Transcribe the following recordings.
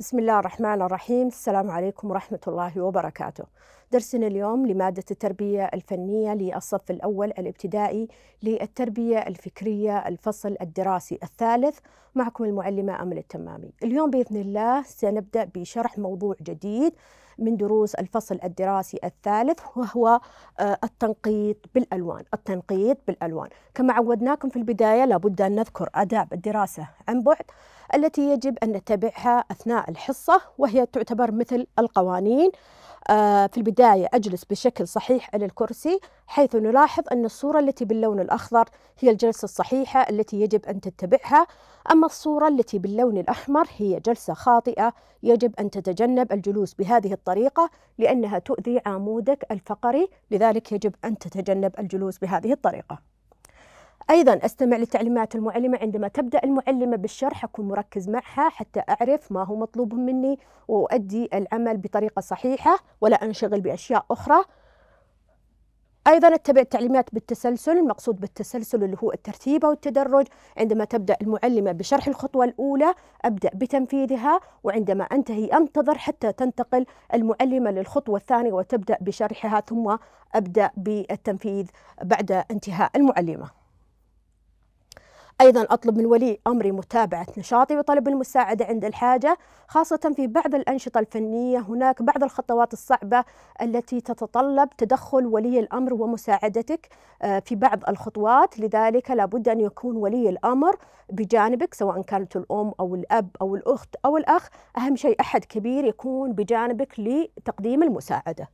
بسم الله الرحمن الرحيم السلام عليكم ورحمة الله وبركاته درسنا اليوم لمادة التربية الفنية للصف الأول الابتدائي للتربية الفكرية الفصل الدراسي الثالث معكم المعلمة أمل التمامي اليوم بإذن الله سنبدأ بشرح موضوع جديد من دروس الفصل الدراسي الثالث وهو آه، التنقيط بالألوان التنقيط بالألوان كما عودناكم في البداية لابد أن نذكر أداب الدراسة عن بعد التي يجب أن نتبعها أثناء الحصة وهي تعتبر مثل القوانين آه، في البداية أجلس بشكل صحيح على الكرسي حيث نلاحظ أن الصورة التي باللون الأخضر هي الجلسة الصحيحة التي يجب أن تتبعها أما الصورة التي باللون الأحمر هي جلسة خاطئة يجب أن تتجنب الجلوس بهذه الطريقة لأنها تؤذي عمودك الفقري لذلك يجب أن تتجنب الجلوس بهذه الطريقة أيضا أستمع لتعليمات المعلمة عندما تبدأ المعلمة بالشرح أكون مركز معها حتى أعرف ما هو مطلوب مني وأؤدي العمل بطريقة صحيحة ولا أنشغل بأشياء أخرى أيضا أتبع التعليمات بالتسلسل المقصود بالتسلسل اللي هو الترتيب أو التدرج عندما تبدأ المعلمة بشرح الخطوة الأولى أبدأ بتنفيذها وعندما أنتهي أنتظر حتى تنتقل المعلمة للخطوة الثانية وتبدأ بشرحها ثم أبدأ بالتنفيذ بعد انتهاء المعلمة أيضا أطلب من ولي أمري متابعة نشاطي وطلب المساعدة عند الحاجة خاصة في بعض الأنشطة الفنية هناك بعض الخطوات الصعبة التي تتطلب تدخل ولي الأمر ومساعدتك آه، في بعض الخطوات لذلك لابد أن يكون ولي الأمر بجانبك سواء كانت الأم أو الأب أو الأخت أو الأخ أهم شيء أحد كبير يكون بجانبك لتقديم المساعدة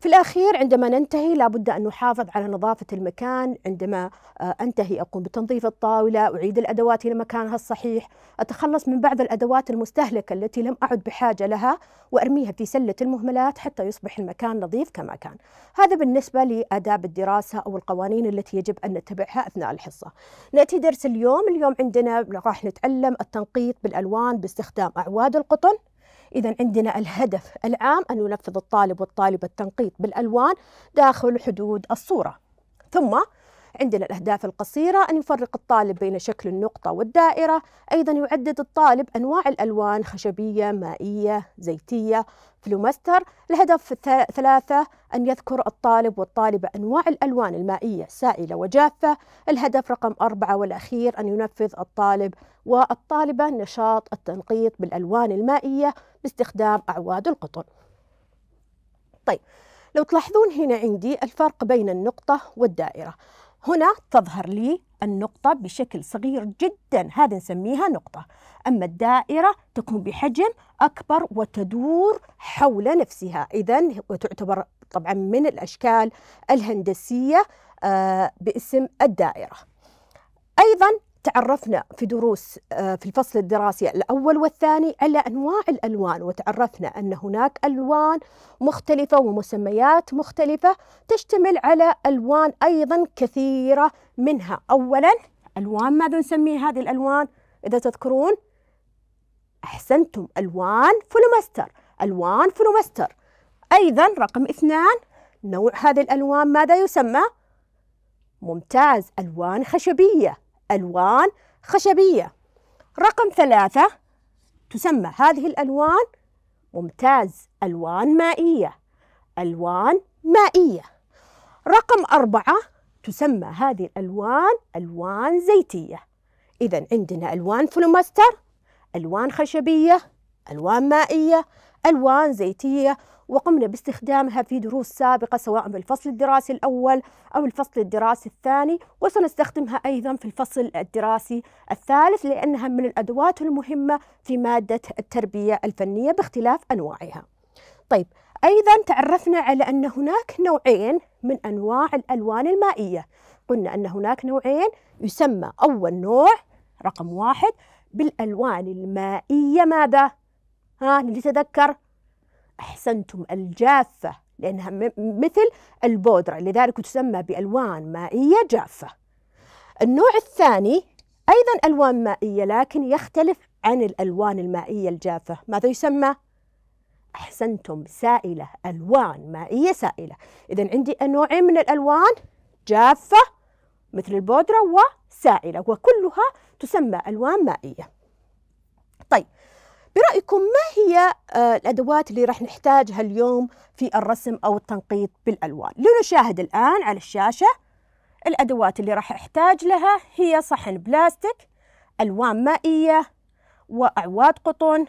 في الأخير عندما ننتهي لابد أن نحافظ على نظافة المكان عندما آه، أنتهي أقوم بتنظيف الطاولة أعيد الأدوات إلى مكانها الصحيح أتخلص من بعض الأدوات المستهلكة التي لم أعد بحاجة لها وأرميها في سلة المهملات حتى يصبح المكان نظيف كما كان هذا بالنسبة لآداب الدراسة أو القوانين التي يجب أن نتبعها أثناء الحصة نأتي درس اليوم اليوم عندنا راح نتعلم التنقيط بالألوان باستخدام أعواد القطن إذا عندنا الهدف العام أن ينفذ الطالب والطالبة التنقيط بالألوان داخل حدود الصورة ثم عندنا الأهداف القصيرة أن يفرق الطالب بين شكل النقطة والدائرة أيضا يعدد الطالب أنواع الألوان خشبية مائية زيتية فلومستر الهدف ثلاثة أن يذكر الطالب والطالبة أنواع الألوان المائية سائلة وجافة الهدف رقم أربعة والأخير أن ينفذ الطالب والطالبة نشاط التنقيط بالألوان المائية باستخدام أعواد القطن طيب لو تلاحظون هنا عندي الفرق بين النقطة والدائرة هنا تظهر لي النقطة بشكل صغير جدا هذا نسميها نقطة أما الدائرة تكون بحجم أكبر وتدور حول نفسها إذا وتعتبر طبعا من الأشكال الهندسية آه، باسم الدائرة أيضا تعرفنا في دروس آه، في الفصل الدراسي الأول والثاني على أنواع الألوان وتعرفنا أن هناك ألوان مختلفة ومسميات مختلفة تشتمل على ألوان أيضا كثيرة منها أولا ألوان ماذا نسمي هذه الألوان إذا تذكرون أحسنتم ألوان فلومستر ألوان فلومستر أيضا رقم اثنان نوع هذه الألوان ماذا يسمى؟ ممتاز ألوان خشبية ألوان خشبية رقم ثلاثة تسمى هذه الألوان ممتاز ألوان مائية ألوان مائية رقم أربعة تسمى هذه الألوان ألوان زيتية إذا عندنا ألوان فلوماستر ألوان خشبية ألوان مائية ألوان زيتية وقمنا باستخدامها في دروس سابقة سواء بالفصل الدراسي الأول أو الفصل الدراسي الثاني وسنستخدمها أيضا في الفصل الدراسي الثالث لأنها من الأدوات المهمة في مادة التربية الفنية باختلاف أنواعها طيب أيضا تعرفنا على أن هناك نوعين من أنواع الألوان المائية قلنا أن هناك نوعين يسمى أول نوع رقم واحد بالألوان المائية ماذا؟ ها نتذكر أحسنتم الجافة لأنها مثل البودرة لذلك تسمى بألوان مائية جافة النوع الثاني أيضا ألوان مائية لكن يختلف عن الألوان المائية الجافة ماذا يسمى؟ أحسنتم سائلة ألوان مائية سائلة إذا عندي نوعين من الألوان جافة مثل البودرة وسائلة وكلها تسمى ألوان مائية برأيكم ما هي آه، الأدوات اللي راح نحتاجها اليوم في الرسم أو التنقيط بالألوان لنشاهد الآن على الشاشة الأدوات اللي راح أحتاج لها هي صحن بلاستيك ألوان مائية وأعواد قطن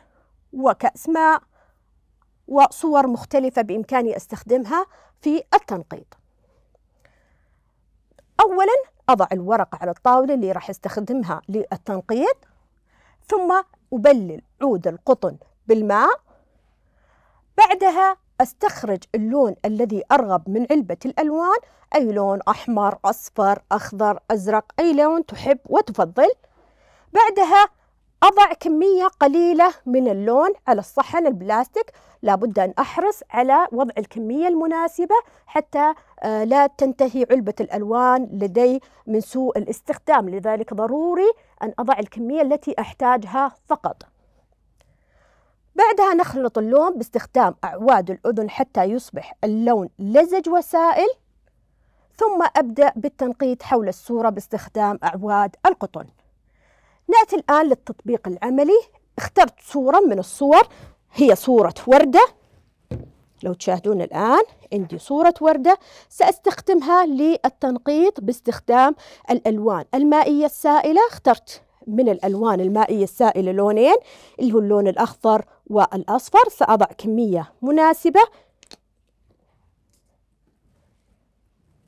وكأس ماء وصور مختلفة بإمكاني استخدمها في التنقيط أولا أضع الورقة على الطاولة اللي راح استخدمها للتنقيط ثم أبلل عود القطن بالماء بعدها أستخرج اللون الذي أرغب من علبة الألوان أي لون أحمر أصفر أخضر أزرق أي لون تحب وتفضل بعدها أضع كمية قليلة من اللون على الصحن البلاستيك لابد أن أحرص على وضع الكمية المناسبة حتى آه، لا تنتهي علبة الألوان لدي من سوء الاستخدام لذلك ضروري أن أضع الكمية التي أحتاجها فقط بعدها نخلط اللون باستخدام أعواد الأذن حتى يصبح اللون لزج وسائل ثم أبدأ بالتنقيط حول الصورة باستخدام أعواد القطن نأتي الآن للتطبيق العملي اخترت صورة من الصور هي صورة وردة لو تشاهدون الآن عندي صورة وردة سأستخدمها للتنقيط باستخدام الألوان المائية السائلة اخترت من الألوان المائية السائلة لونين اللي هو اللون الأخضر والأصفر سأضع كمية مناسبة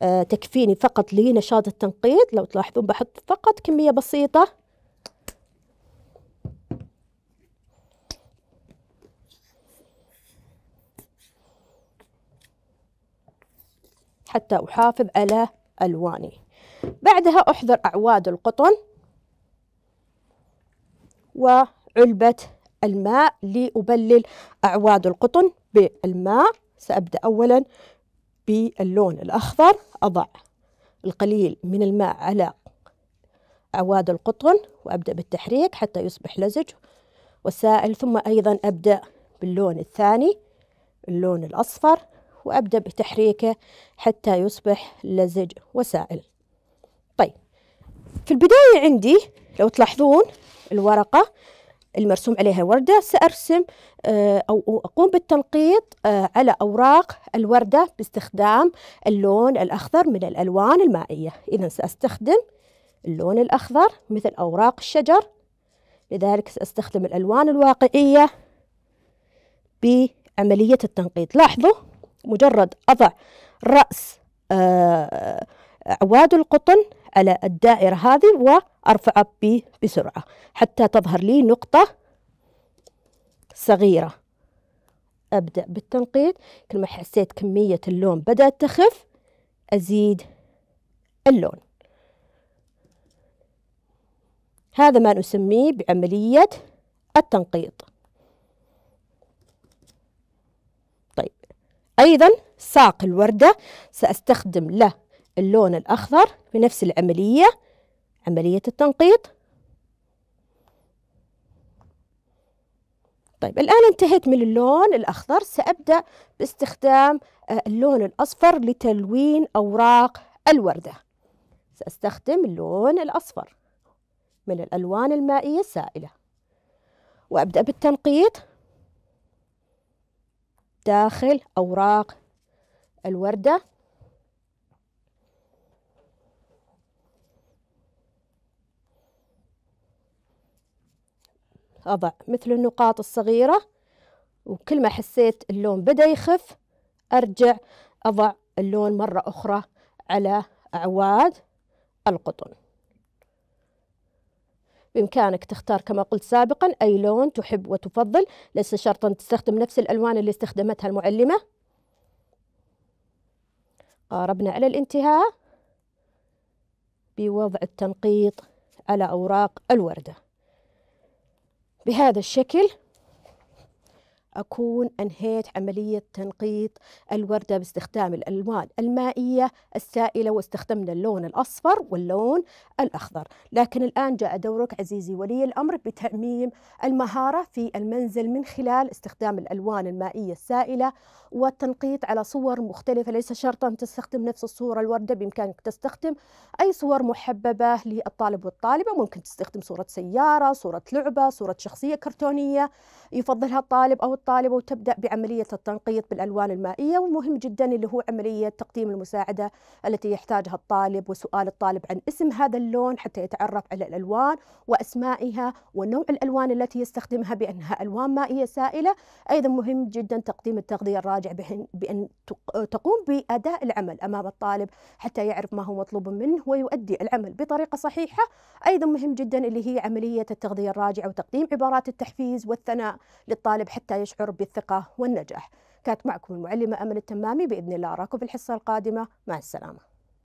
آه، تكفيني فقط لنشاط التنقيط لو تلاحظون بحط فقط كمية بسيطة حتى أحافظ على ألواني بعدها أحضر أعواد القطن وعلبة الماء لأبلل أعواد القطن بالماء سأبدأ أولا باللون الأخضر أضع القليل من الماء على أعواد القطن وأبدأ بالتحريك حتى يصبح لزج وسائل ثم أيضا أبدأ باللون الثاني اللون الأصفر وأبدأ بتحريكه حتى يصبح لزج وسائل طيب في البداية عندي لو تلاحظون الورقة المرسوم عليها وردة سأرسم آه، أو أقوم بالتنقيط آه، على أوراق الوردة باستخدام اللون الأخضر من الألوان المائية إذا سأستخدم اللون الأخضر مثل أوراق الشجر لذلك سأستخدم الألوان الواقعية بعملية التنقيط لاحظوا مجرد أضع رأس آه، عواد القطن على الدائرة هذه وأرفعه بسرعة حتى تظهر لي نقطة صغيرة أبدأ بالتنقيط كل ما حسيت كمية اللون بدأت تخف أزيد اللون هذا ما نسميه بعملية التنقيط أيضا ساق الوردة سأستخدم له اللون الأخضر بنفس العملية عملية التنقيط طيب الآن انتهيت من اللون الأخضر سأبدأ باستخدام آه، اللون الأصفر لتلوين أوراق الوردة سأستخدم اللون الأصفر من الألوان المائية السائلة وأبدأ بالتنقيط داخل أوراق الوردة أضع مثل النقاط الصغيرة وكل ما حسيت اللون بدأ يخف أرجع أضع اللون مرة أخرى على أعواد القطن بإمكانك تختار كما قلت سابقا أي لون تحب وتفضل ليس شرطا تستخدم نفس الألوان اللي استخدمتها المعلمة قاربنا على الانتهاء بوضع التنقيط على أوراق الوردة بهذا الشكل أكون أنهيت عملية تنقيط الوردة باستخدام الألوان المائية السائلة واستخدمنا اللون الأصفر واللون الأخضر لكن الآن جاء دورك عزيزي ولي الأمر بتأميم المهارة في المنزل من خلال استخدام الألوان المائية السائلة والتنقيط على صور مختلفة ليس شرطا تستخدم نفس الصورة الوردة بإمكانك تستخدم أي صور محببة للطالب والطالبة ممكن تستخدم صورة سيارة صورة لعبة صورة شخصية كرتونية يفضلها الطالب أو الطالبة وتبدأ بعملية التنقيط بالألوان المائية ومهم جدا اللي هو عملية تقديم المساعدة التي يحتاجها الطالب وسؤال الطالب عن اسم هذا اللون حتى يتعرف على الألوان وأسمائها ونوع الألوان التي يستخدمها بأنها ألوان مائية سائلة أيضا مهم جدا تقديم التغذية الراجع بأن تقوم بأداء العمل أمام الطالب حتى يعرف ما هو مطلوب منه ويؤدي العمل بطريقة صحيحة أيضا مهم جدا اللي هي عملية التغذية الراجعة وتقديم عبارات التحفيز والثناء للطالب حتى يشعر يشعر بالثقة والنجاح كانت معكم المعلمة أمل التمامي بإذن الله أراكم في الحصة القادمة مع السلامة